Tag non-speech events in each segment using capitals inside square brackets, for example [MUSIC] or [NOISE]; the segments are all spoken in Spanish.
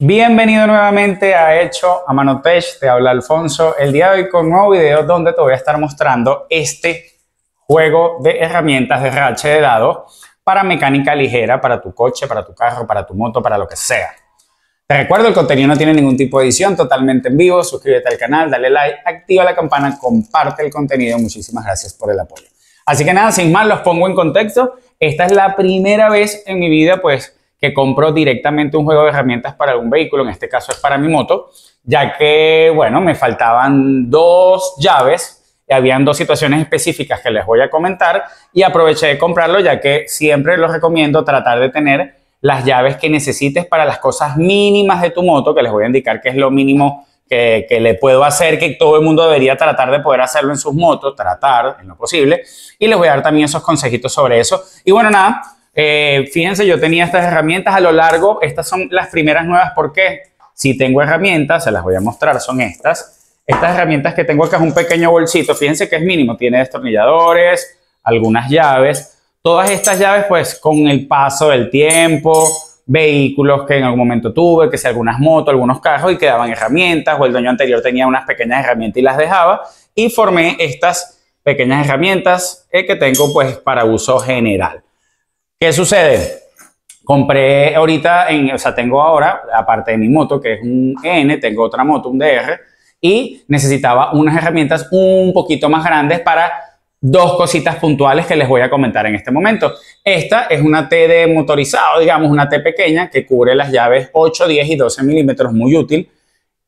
Bienvenido nuevamente a Hecho a Manotech, te habla Alfonso. El día de hoy con nuevo video donde te voy a estar mostrando este juego de herramientas de rache de dados para mecánica ligera, para tu coche, para tu carro, para tu moto, para lo que sea. Te recuerdo, el contenido no tiene ningún tipo de edición, totalmente en vivo. Suscríbete al canal, dale like, activa la campana, comparte el contenido. Muchísimas gracias por el apoyo. Así que nada, sin más, los pongo en contexto. Esta es la primera vez en mi vida, pues, que compro directamente un juego de herramientas para algún vehículo, en este caso es para mi moto, ya que, bueno, me faltaban dos llaves y habían dos situaciones específicas que les voy a comentar y aproveché de comprarlo ya que siempre los recomiendo tratar de tener las llaves que necesites para las cosas mínimas de tu moto, que les voy a indicar que es lo mínimo que, que, le puedo hacer, que todo el mundo debería tratar de poder hacerlo en sus motos, tratar en lo posible. Y les voy a dar también esos consejitos sobre eso. Y bueno, nada, eh, fíjense, yo tenía estas herramientas a lo largo, estas son las primeras nuevas, Porque Si tengo herramientas, se las voy a mostrar, son estas. Estas herramientas que tengo acá es un pequeño bolsito, fíjense que es mínimo, tiene destornilladores, algunas llaves. Todas estas llaves, pues, con el paso del tiempo, vehículos que en algún momento tuve, que sea algunas motos, algunos carros y quedaban herramientas, o el dueño anterior tenía unas pequeñas herramientas y las dejaba, y formé estas pequeñas herramientas eh, que tengo pues para uso general. ¿Qué sucede? Compré ahorita, en, o sea, tengo ahora, aparte de mi moto, que es un N, tengo otra moto, un DR, y necesitaba unas herramientas un poquito más grandes para dos cositas puntuales que les voy a comentar en este momento. Esta es una T de motorizado, digamos, una T pequeña que cubre las llaves 8, 10 y 12 milímetros, muy útil,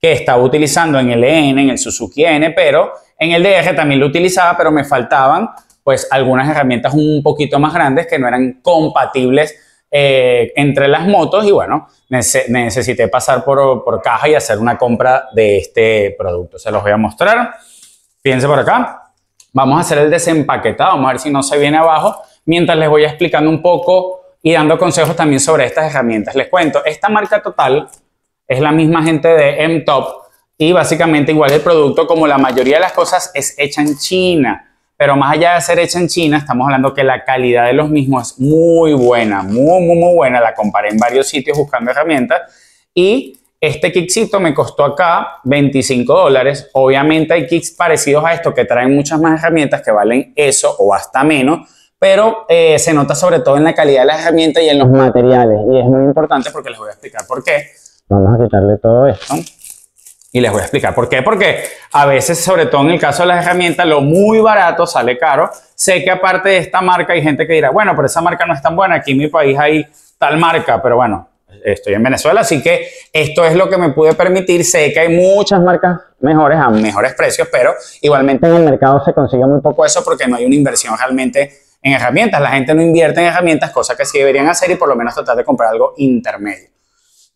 que estaba utilizando en el EN, en el Suzuki N, pero en el DR también lo utilizaba, pero me faltaban pues algunas herramientas un poquito más grandes que no eran compatibles eh, entre las motos y bueno, necesité pasar por, por, caja y hacer una compra de este producto. Se los voy a mostrar. Fíjense por acá. Vamos a hacer el desempaquetado, vamos a ver si no se viene abajo, mientras les voy explicando un poco y dando consejos también sobre estas herramientas. Les cuento, esta marca Total es la misma gente de M-Top y básicamente igual el producto como la mayoría de las cosas es hecha en China pero más allá de ser hecha en China, estamos hablando que la calidad de los mismos es muy buena, muy, muy, muy buena. La comparé en varios sitios buscando herramientas y este kickcito me costó acá 25 dólares. Obviamente hay kicks parecidos a esto que traen muchas más herramientas que valen eso o hasta menos, pero eh, se nota sobre todo en la calidad de las herramientas y en los materiales. Y es muy importante porque les voy a explicar por qué. Vamos a quitarle todo esto. Y les voy a explicar por qué. Porque a veces, sobre todo en el caso de las herramientas, lo muy barato sale caro. Sé que aparte de esta marca hay gente que dirá, bueno, pero esa marca no es tan buena. Aquí en mi país hay tal marca, pero bueno, estoy en Venezuela, así que esto es lo que me pude permitir. Sé que hay muchas marcas mejores a mejores precios, pero igualmente en el mercado se consigue muy poco eso porque no hay una inversión realmente en herramientas. La gente no invierte en herramientas, cosa que sí deberían hacer y por lo menos tratar de comprar algo intermedio.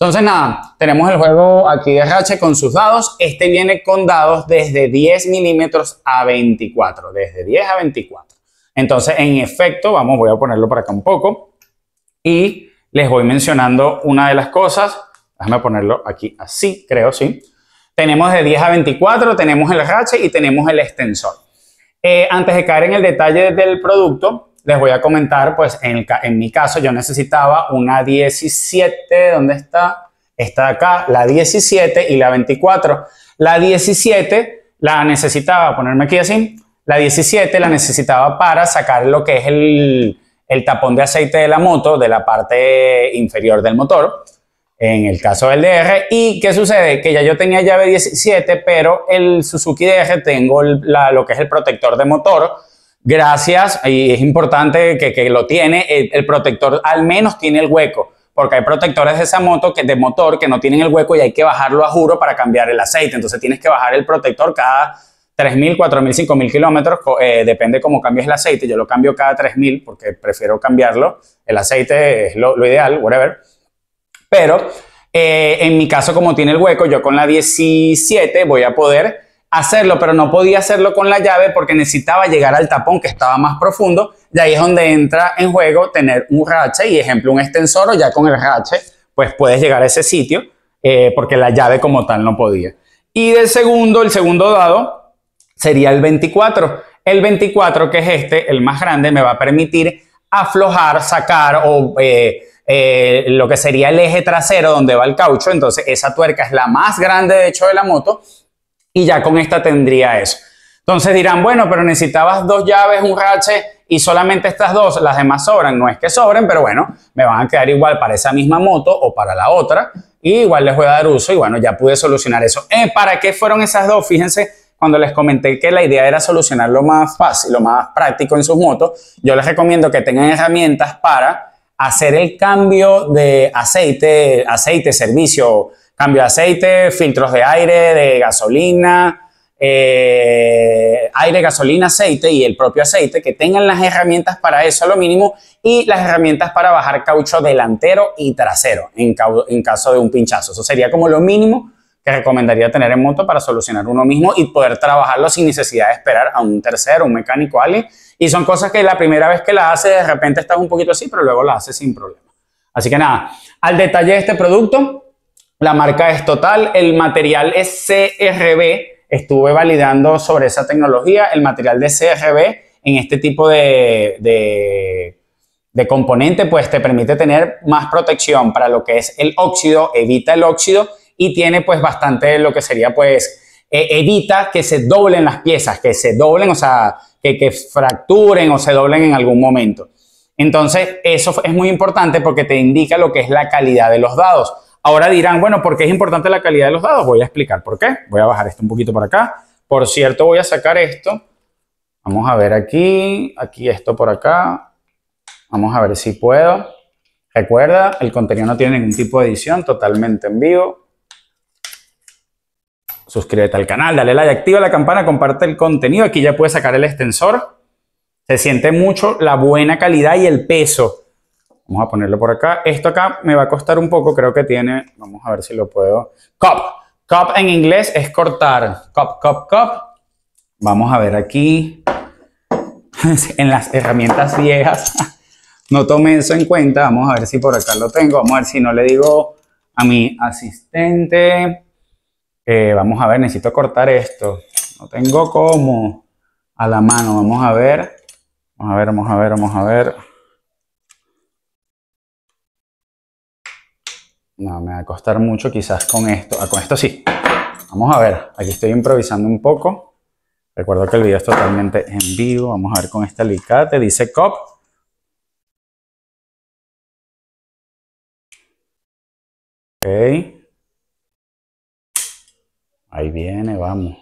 Entonces nada, tenemos el juego aquí de con sus dados. Este viene con dados desde 10 milímetros a 24, desde 10 a 24. Entonces en efecto, vamos, voy a ponerlo para acá un poco y les voy mencionando una de las cosas. Déjame ponerlo aquí así, creo, sí. Tenemos de 10 a 24, tenemos el RH y tenemos el extensor. Eh, antes de caer en el detalle del producto, les voy a comentar, pues en, mi caso yo necesitaba una 17, ¿dónde está? Está acá, la 17 y la 24. La 17 la necesitaba, ponerme aquí así, la 17 la necesitaba para sacar lo que es el, tapón de aceite de la moto de la parte inferior del motor, en el caso del DR. ¿Y qué sucede? Que ya yo tenía llave 17, pero el Suzuki DR tengo lo que es el protector de motor, Gracias, y es importante que, lo tiene, el, protector al menos tiene el hueco, porque hay protectores de esa moto, que, de motor, que no tienen el hueco y hay que bajarlo a juro para cambiar el aceite. Entonces tienes que bajar el protector cada 3.000, 4.000, 5.000 kilómetros, eh, depende cómo cambies el aceite. Yo lo cambio cada 3.000 porque prefiero cambiarlo. El aceite es lo, ideal, whatever. Pero eh, en mi caso, como tiene el hueco, yo con la 17 voy a poder hacerlo, pero no podía hacerlo con la llave porque necesitaba llegar al tapón que estaba más profundo. Y ahí es donde entra en juego tener un rache y, ejemplo, un extensor o ya con el rache, pues puedes llegar a ese sitio eh, porque la llave como tal no podía. Y del segundo, el segundo dado sería el 24. El 24, que es este, el más grande, me va a permitir aflojar, sacar o eh, eh, lo que sería el eje trasero donde va el caucho. Entonces, esa tuerca es la más grande, de hecho, de la moto y ya con esta tendría eso. Entonces dirán, bueno, pero necesitabas dos llaves, un rache y solamente estas dos, las demás sobran. No es que sobren, pero bueno, me van a quedar igual para esa misma moto o para la otra. Y igual les voy a dar uso y bueno, ya pude solucionar eso. Eh, ¿Para qué fueron esas dos? Fíjense, cuando les comenté que la idea era solucionar lo más fácil, lo más práctico en sus motos, yo les recomiendo que tengan herramientas para hacer el cambio de aceite, aceite, servicio, Cambio de aceite, filtros de aire, de gasolina, eh, aire, gasolina, aceite y el propio aceite, que tengan las herramientas para eso a lo mínimo y las herramientas para bajar caucho delantero y trasero en, en caso de un pinchazo. Eso sería como lo mínimo que recomendaría tener en moto para solucionar uno mismo y poder trabajarlo sin necesidad de esperar a un tercero, un mecánico, alguien. Y son cosas que la primera vez que la hace de repente estás un poquito así, pero luego la hace sin problema. Así que nada, al detalle de este producto, la marca es Total, el material es CRB. Estuve validando sobre esa tecnología, el material de CRB en este tipo de, componente, pues te permite tener más protección para lo que es el óxido, evita el óxido y tiene pues bastante lo que sería pues e, evita que se doblen las piezas, que se doblen, o sea, que, que, fracturen o se doblen en algún momento. Entonces, eso es muy importante porque te indica lo que es la calidad de los dados. Ahora dirán, bueno, ¿por qué es importante la calidad de los dados? Voy a explicar por qué. Voy a bajar esto un poquito para acá. Por cierto, voy a sacar esto. Vamos a ver aquí, aquí esto por acá. Vamos a ver si puedo. Recuerda, el contenido no tiene ningún tipo de edición, totalmente en vivo. Suscríbete al canal, dale like, activa la campana, comparte el contenido. Aquí ya puedes sacar el extensor. Se siente mucho la buena calidad y el peso Vamos a ponerlo por acá. Esto acá me va a costar un poco, creo que tiene, vamos a ver si lo puedo. Cop. Cop en inglés es cortar. Cop, cop, cop. Vamos a ver aquí. [LAUGHS] en las herramientas viejas. [LAUGHS] no tomé eso en cuenta. Vamos a ver si por acá lo tengo. Vamos a ver si no le digo a mi asistente. Eh, vamos a ver, necesito cortar esto. No tengo cómo a la mano. Vamos a ver. Vamos a ver, vamos a ver, vamos a ver. No, me va a costar mucho quizás con esto. Ah, con esto sí. Vamos a ver, aquí estoy improvisando un poco. Recuerdo que el video es totalmente en vivo. Vamos a ver con este alicate. Dice cop. Ok. Ahí viene, vamos.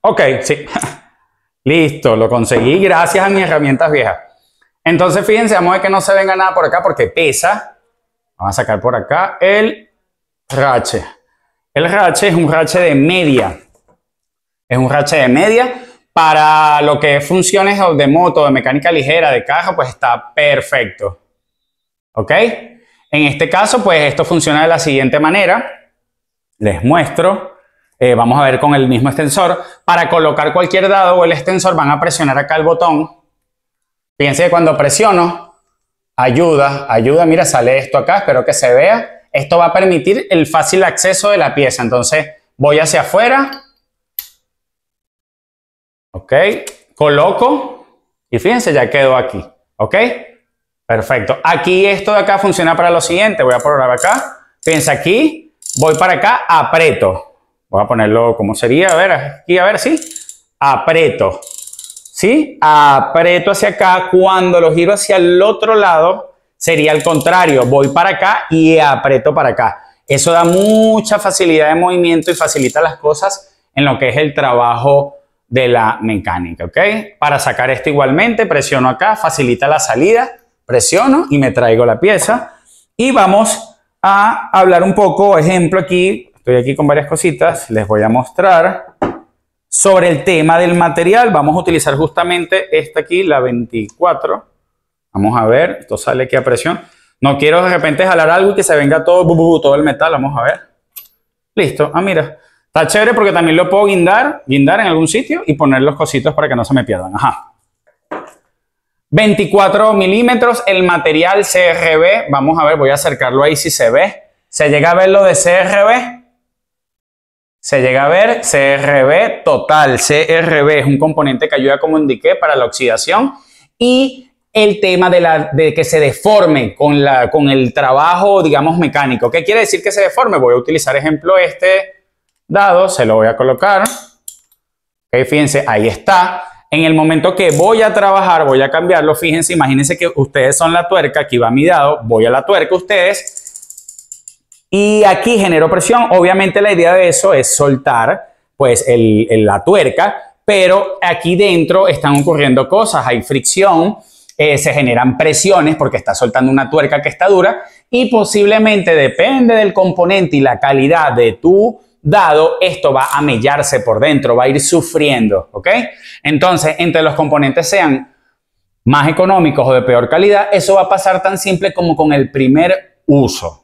Ok, sí. [LAUGHS] Listo, lo conseguí gracias a mis herramientas viejas. Entonces, fíjense, vamos a que no se venga nada por acá porque pesa. Vamos a sacar por acá el rache. El rache es un rache de media. Es un rache de media. Para lo que es funciones de moto, de mecánica ligera, de caja, pues está perfecto. ¿Ok? En este caso, pues esto funciona de la siguiente manera. Les muestro. Eh, vamos a ver con el mismo extensor. Para colocar cualquier dado o el extensor van a presionar acá el botón Fíjense que cuando presiono, ayuda, ayuda, mira, sale esto acá, espero que se vea. Esto va a permitir el fácil acceso de la pieza. Entonces voy hacia afuera. Ok, coloco y fíjense, ya quedó aquí. Ok, perfecto. Aquí esto de acá funciona para lo siguiente. Voy a probar acá. Fíjense aquí, voy para acá, aprieto. Voy a ponerlo como sería, a ver, aquí, a ver, sí. Aprieto. ¿sí? Aprieto hacia acá, cuando lo giro hacia el otro lado, sería al contrario, voy para acá y aprieto para acá. Eso da mucha facilidad de movimiento y facilita las cosas en lo que es el trabajo de la mecánica, ¿ok? Para sacar esto igualmente, presiono acá, facilita la salida, presiono y me traigo la pieza. Y vamos a hablar un poco, ejemplo aquí, estoy aquí con varias cositas, les voy a mostrar sobre el tema del material. Vamos a utilizar justamente esta aquí, la 24. Vamos a ver, esto sale aquí a presión. No quiero de repente jalar algo y que se venga todo, todo el metal. Vamos a ver. Listo. Ah, mira. Está chévere porque también lo puedo guindar, guindar en algún sitio y poner los cositos para que no se me pierdan. Ajá. 24 milímetros, el material CRB. Vamos a ver, voy a acercarlo ahí si se ve. Se llega a ver lo de CRB. Se llega a ver CRB total. CRB es un componente que ayuda, como indiqué, para la oxidación y el tema de, la, de que se deforme con, la, con el trabajo, digamos, mecánico. ¿Qué quiere decir que se deforme? Voy a utilizar ejemplo este dado, se lo voy a colocar. fíjense, ahí está. En el momento que voy a trabajar, voy a cambiarlo, fíjense, imagínense que ustedes son la tuerca, aquí va mi dado, voy a la tuerca ustedes, y aquí generó presión. Obviamente la idea de eso es soltar pues la tuerca, pero aquí dentro están ocurriendo cosas, hay fricción, eh, se generan presiones porque está soltando una tuerca que está dura y posiblemente depende del componente y la calidad de tu dado, esto va a mellarse por dentro, va a ir sufriendo, ¿ok? Entonces, entre los componentes sean más económicos o de peor calidad, eso va a pasar tan simple como con el primer uso,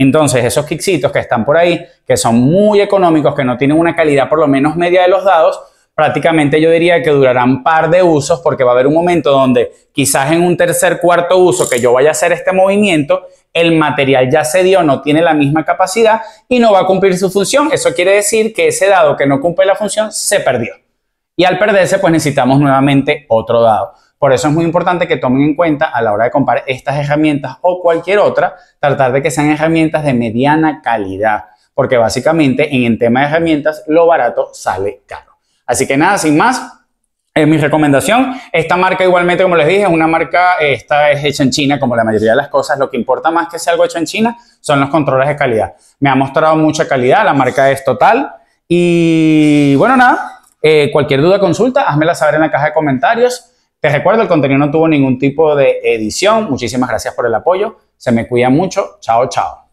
entonces, esos kicksitos que están por ahí, que son muy económicos, que no tienen una calidad por lo menos media de los dados, prácticamente yo diría que durarán par de usos porque va a haber un momento donde quizás en un tercer, cuarto uso que yo vaya a hacer este movimiento, el material ya se dio, no tiene la misma capacidad y no va a cumplir su función. Eso quiere decir que ese dado que no cumple la función se perdió. Y al perderse, pues necesitamos nuevamente otro dado. Por eso es muy importante que tomen en cuenta a la hora de comprar estas herramientas o cualquier otra, tratar de que sean herramientas de mediana calidad, porque básicamente en el tema de herramientas lo barato sale caro. Así que nada, sin más, es mi recomendación. Esta marca, igualmente, como les dije, es una marca, esta es hecha en China, como la mayoría de las cosas. Lo que importa más que sea algo hecho en China son los controles de calidad. Me ha mostrado mucha calidad, la marca es total. Y bueno, nada, eh, cualquier duda, consulta, házmela saber en la caja de comentarios. Te recuerdo, el contenido no tuvo ningún tipo de edición. Muchísimas gracias por el apoyo. Se me cuida mucho. Chao, chao.